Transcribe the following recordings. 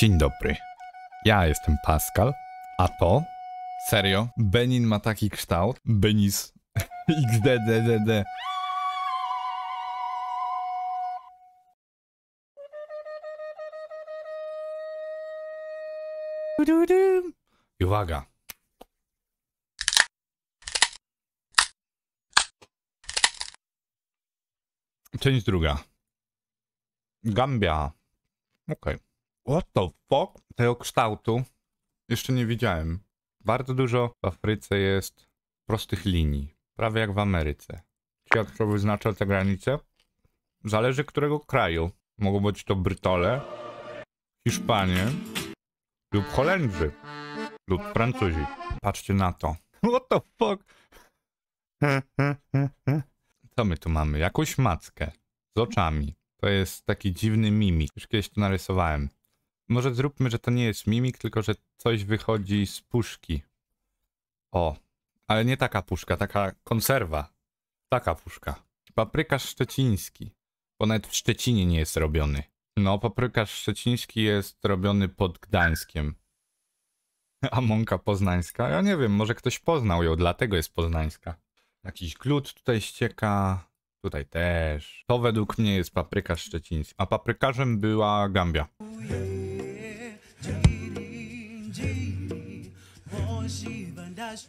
Dzień dobry. Ja jestem Pascal, a to. Serio? Benin ma taki kształt? Benis. XDDDD. I uwaga. Część druga. Gambia. Okej. Okay. What the fuck? Tego kształtu jeszcze nie widziałem. Bardzo dużo w Afryce jest prostych linii, prawie jak w Ameryce. Świat, kto wyznacza te granice, zależy którego kraju. Mogą być to Brytole, Hiszpanie lub Holendrzy lub Francuzi. Patrzcie na to. What the fuck? Co my tu mamy? Jakąś mackę z oczami. To jest taki dziwny mimik. Już kiedyś to narysowałem. Może zróbmy, że to nie jest mimik, tylko że coś wychodzi z puszki. O, ale nie taka puszka, taka konserwa. Taka puszka. Paprykarz szczeciński. Bo nawet w Szczecinie nie jest robiony. No, paprykarz szczeciński jest robiony pod Gdańskiem. A mąka poznańska? Ja nie wiem, może ktoś poznał ją, dlatego jest poznańska. Jakiś glut tutaj ścieka. Tutaj też. To według mnie jest paprykarz szczeciński. A paprykarzem była Gambia.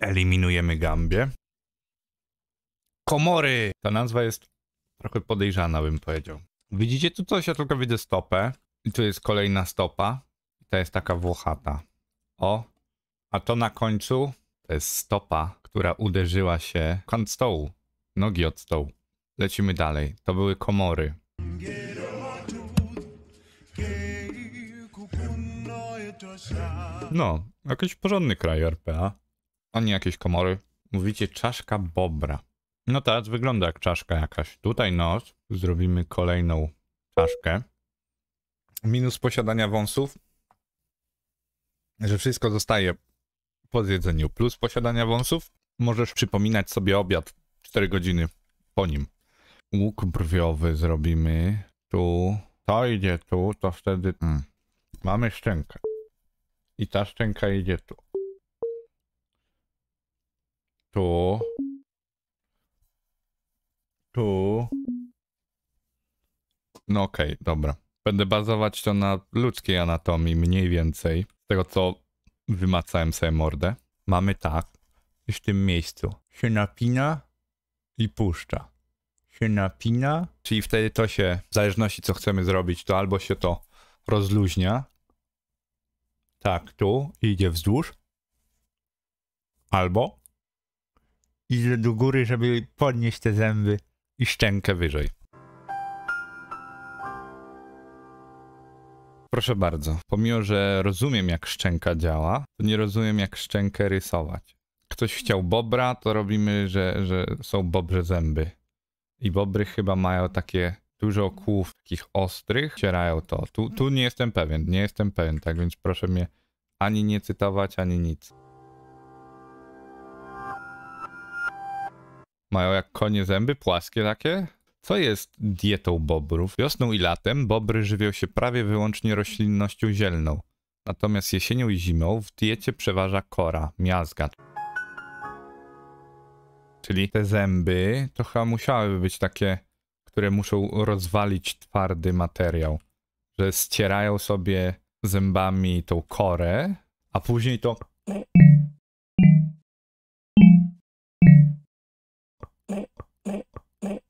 Eliminujemy Gambię. Komory! Ta nazwa jest trochę podejrzana, bym powiedział. Widzicie tu coś? Ja tylko widzę stopę. I tu jest kolejna stopa. To ta jest taka włochata. O! A to na końcu to jest stopa, która uderzyła się w stołu. Nogi od stołu. Lecimy dalej. To były komory. No, jakiś porządny kraj RPA, a nie jakieś komory. Mówicie czaszka bobra. No teraz wygląda jak czaszka jakaś. Tutaj nos, zrobimy kolejną czaszkę. Minus posiadania wąsów, że wszystko zostaje po zjedzeniu. Plus posiadania wąsów, możesz przypominać sobie obiad 4 godziny po nim. Łuk brwiowy zrobimy tu. To idzie tu, to wtedy... Mm. Mamy szczękę. I ta szczęka idzie tu. Tu. Tu. No okej, okay, dobra. Będę bazować to na ludzkiej anatomii mniej więcej. Z tego co wymacałem sobie mordę. Mamy tak. I w tym miejscu się napina i puszcza. Się napina. Czyli wtedy to się, w zależności co chcemy zrobić, to albo się to rozluźnia, tak tu, idzie wzdłuż, albo idzie do góry, żeby podnieść te zęby i szczękę wyżej. Proszę bardzo, pomimo, że rozumiem jak szczęka działa, to nie rozumiem jak szczękę rysować. Ktoś chciał bobra, to robimy, że, że są bobrze zęby. I bobry chyba mają takie dużo kłów takich ostrych cierają to. Tu, tu nie jestem pewien, nie jestem pewien, tak więc proszę mnie ani nie cytować, ani nic. Mają jak konie zęby płaskie takie? Co jest dietą bobrów? Wiosną i latem bobry żywią się prawie wyłącznie roślinnością zielną. Natomiast jesienią i zimą w diecie przeważa kora, miazga. Czyli te zęby trochę musiałyby być takie które muszą rozwalić twardy materiał. Że ścierają sobie zębami tą korę, a później to.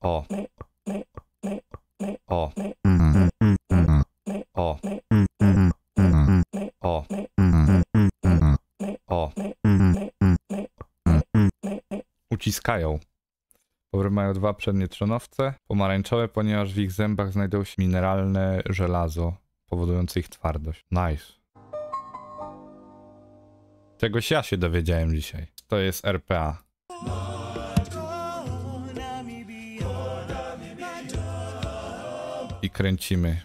O. O. O. O. O. Uciskają Kobry mają dwa przednie trzonowce, pomarańczowe, ponieważ w ich zębach znajdują się mineralne żelazo, powodujące ich twardość. Nice. Czegoś ja się dowiedziałem dzisiaj. To jest RPA. I kręcimy.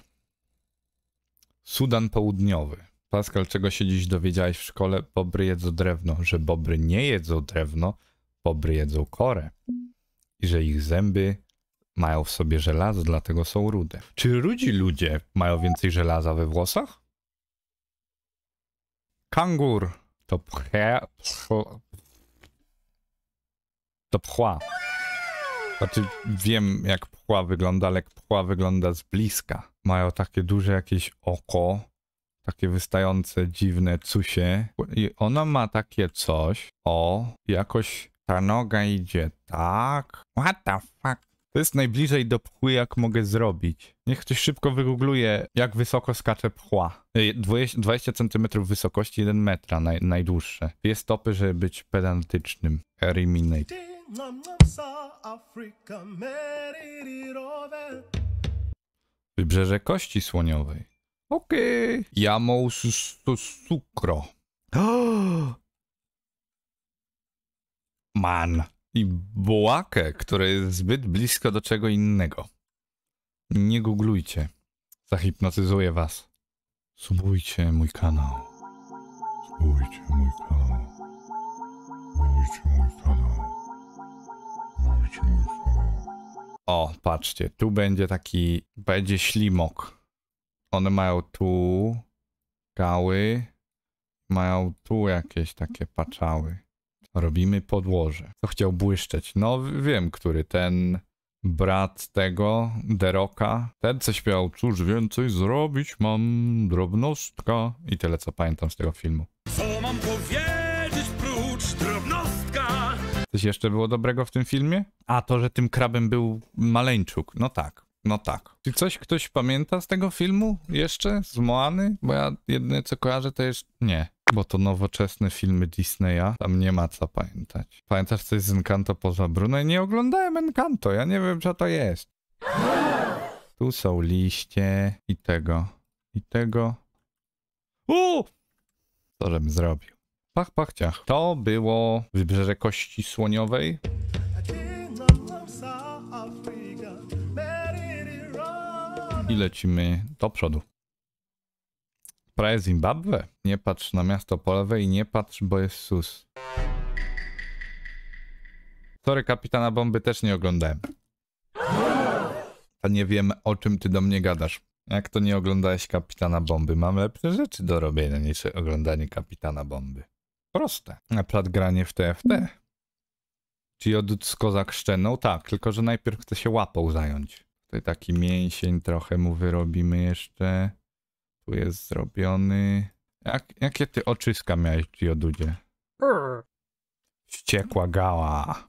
Sudan Południowy. Pascal, czego się dziś dowiedziałeś w szkole? Bobry jedzą drewno. Że bobry nie jedzą drewno, bobry jedzą korę i że ich zęby mają w sobie żelazo, dlatego są rude. Czy rudzi ludzie mają więcej żelaza we włosach? Kangur to pche... to pchła. Znaczy wiem jak pchła wygląda, ale pchła wygląda z bliska. Mają takie duże jakieś oko, takie wystające dziwne cusie i ona ma takie coś o jakoś ta noga idzie tak. What the fuck? To jest najbliżej do pchły, jak mogę zrobić. Niech ktoś szybko wygoogluje, jak wysoko skacze pchła. 20, cm wysokości, 1 metra naj, najdłuższe. Dwie stopy, żeby być pedantycznym. Eliminate. Wybrzeże kości słoniowej. Okej. Okay. Jamous sukro. Man i Bułakę, które jest zbyt blisko do czego innego. Nie googlujcie. Zahipnotyzuję was. Subujcie mój kanał. Subujcie mój kanał. Subujcie mój kanał. Subujcie mój kanał. O, patrzcie, tu będzie taki, będzie ślimok. One mają tu kały, mają tu jakieś takie paczały. Robimy podłoże. Co chciał błyszczeć? No wiem, który ten brat tego, Deroka. Ten coś miał, cóż więcej zrobić mam, drobnostka. I tyle, co pamiętam z tego filmu. Co mam powiedzieć prócz drobnostka? Coś jeszcze było dobrego w tym filmie? A, to, że tym krabem był Maleńczuk. No tak, no tak. Czy coś ktoś pamięta z tego filmu jeszcze? Z Moany? Bo ja jedyne co kojarzę to jest... Nie bo to nowoczesne filmy Disneya, tam nie ma co pamiętać. Pamiętasz coś z Encanto poza Bruno? nie oglądałem Encanto, ja nie wiem co to jest. Tu są liście i tego, i tego. U! Co żem zrobił? Pach, pach, ciach. To było Wybrzeże Kości Słoniowej. I lecimy do przodu prawie Zimbabwe. Nie patrz na miasto po lewej, nie patrz, bo jest sus. Sorry, kapitana bomby też nie oglądałem. A nie wiem, o czym ty do mnie gadasz. Jak to nie oglądałeś kapitana bomby? Mam lepsze rzeczy do robienia niż oglądanie kapitana bomby. Proste. Na plat granie w TFT. Czyli odut skoza kozak Tak, tylko że najpierw chcę się łapą zająć. Tutaj taki mięsień trochę mu wyrobimy jeszcze. Tu jest zrobiony... Jak, jakie ty oczyska miałeś, Geodudzie? Wściekła gała.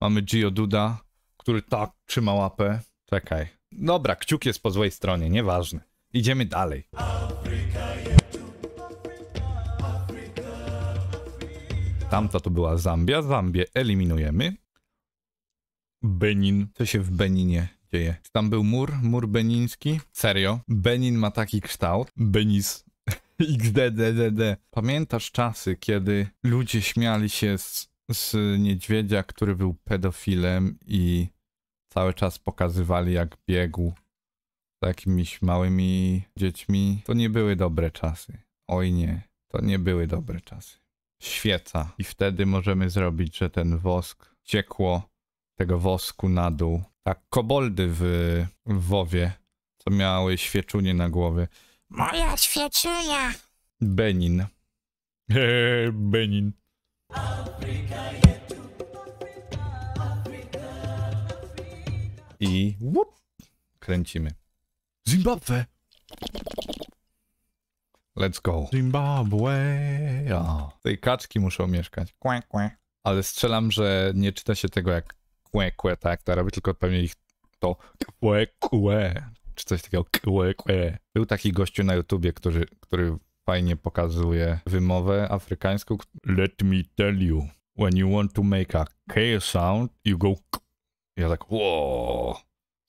Mamy Geoduda, który tak trzyma łapę. Czekaj. Dobra, kciuk jest po złej stronie, nieważne. Idziemy dalej. Tamta to była Zambia. Zambię eliminujemy. Benin. Co się w Beninie dzieje. Tam był mur, mur beniński. Serio. Benin ma taki kształt. Benis. XDDDD. Pamiętasz czasy, kiedy ludzie śmiali się z, z niedźwiedzia, który był pedofilem i cały czas pokazywali jak biegł z jakimiś małymi dziećmi. To nie były dobre czasy. Oj nie, to nie były dobre czasy. Świeca. I wtedy możemy zrobić, że ten wosk ciekło tego wosku na dół. Tak, koboldy w, w Wowie, co miały świeczunie na głowie. Moja świeczunia! Benin. Benin. I łup, kręcimy. Zimbabwe! Let's go. Zimbabwe. Ja. Tej kaczki muszą mieszkać. Kłe, kłe. Ale strzelam, że nie czyta się tego jak kłe, kłe, tak, to robi, tylko pewnie ich to kłe, kłe, czy coś takiego kłe, kłe. Był taki gościu na YouTubie, który, który fajnie pokazuje wymowę afrykańską. Let me tell you, when you want to make a K sound, you go k. Ja tak, o,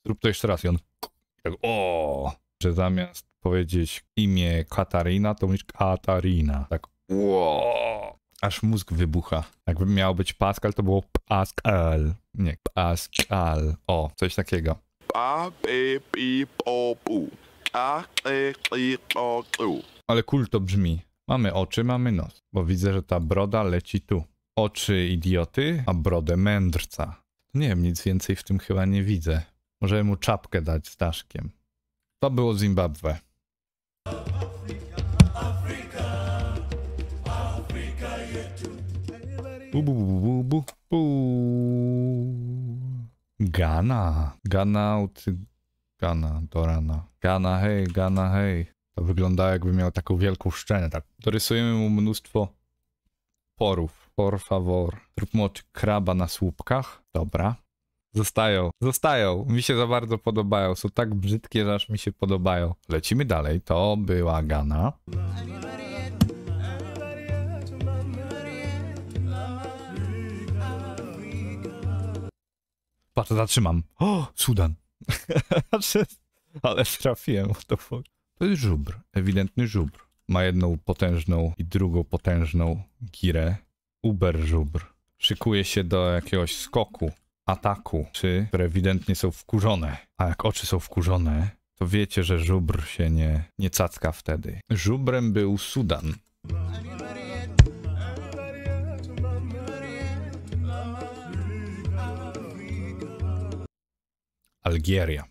zrób to jeszcze raz. I on k. I tak, o, że zamiast powiedzieć imię Katarina, to mówisz Katarina. Tak, o, aż mózg wybucha. Jakby miał być Pascal, to było Ask al Nie, ask al O, coś takiego. Ale kul to brzmi. Mamy oczy, mamy nos. Bo widzę, że ta broda leci tu. Oczy idioty, a brodę mędrca. Nie wiem, nic więcej w tym chyba nie widzę. Możemy mu czapkę dać Staszkiem. To było Zimbabwe. Bu, bu, bu, bu, bu, bu. Gana. Gana out... Gana, Dorana. Gana, hej, Gana, hej. To wygląda jakby miał taką wielką szczenę, tak. Dorysujemy mu mnóstwo porów. Por favor. Zróbmy oczy kraba na słupkach. Dobra. Zostają, zostają. Mi się za bardzo podobają. Są tak brzydkie, że aż mi się podobają. Lecimy dalej. To była Gana. Patrz, zatrzymam. O, Sudan. Znaczy, ale trafiłem, what the fuck. To jest żubr, ewidentny żubr. Ma jedną potężną i drugą potężną girę. Uber żubr. Szykuje się do jakiegoś skoku, ataku, czy, które ewidentnie są wkurzone. A jak oczy są wkurzone, to wiecie, że żubr się nie, nie cacka wtedy. Żubrem był Sudan. Algieria.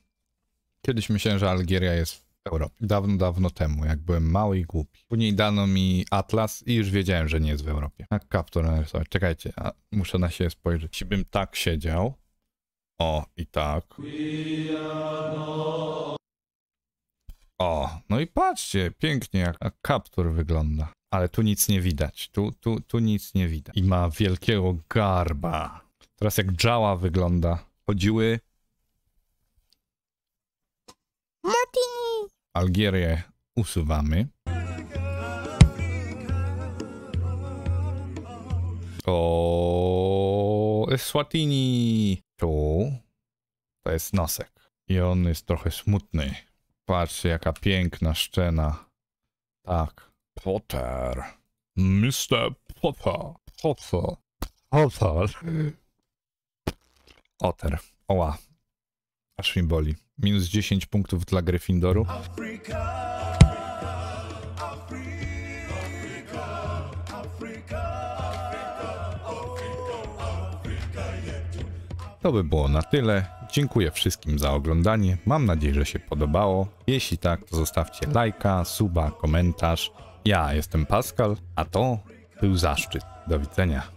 Kiedyś myślałem, że Algieria jest w Europie. Dawno, dawno temu, jak byłem mały i głupi. Później dano mi atlas i już wiedziałem, że nie jest w Europie. A kaptur narysować. Czekajcie, muszę na siebie spojrzeć. Jeśli bym tak siedział, o i tak. O, no i patrzcie, pięknie jak kaptur wygląda. Ale tu nic nie widać, tu, tu, tu nic nie widać. I ma wielkiego garba. Teraz jak działa wygląda. Chodziły Martini! Algierię usuwamy. O Eswatini! Tu to jest nosek. I on jest trochę smutny. Patrzcie, jaka piękna szczena. Tak. Potter. Mr. Potter. Potter. Potter. Otter. Oła. Aż mi boli. Minus 10 punktów dla Gryffindoru. To by było na tyle. Dziękuję wszystkim za oglądanie. Mam nadzieję, że się podobało. Jeśli tak, to zostawcie lajka, suba, komentarz. Ja jestem Pascal, a to był zaszczyt. Do widzenia.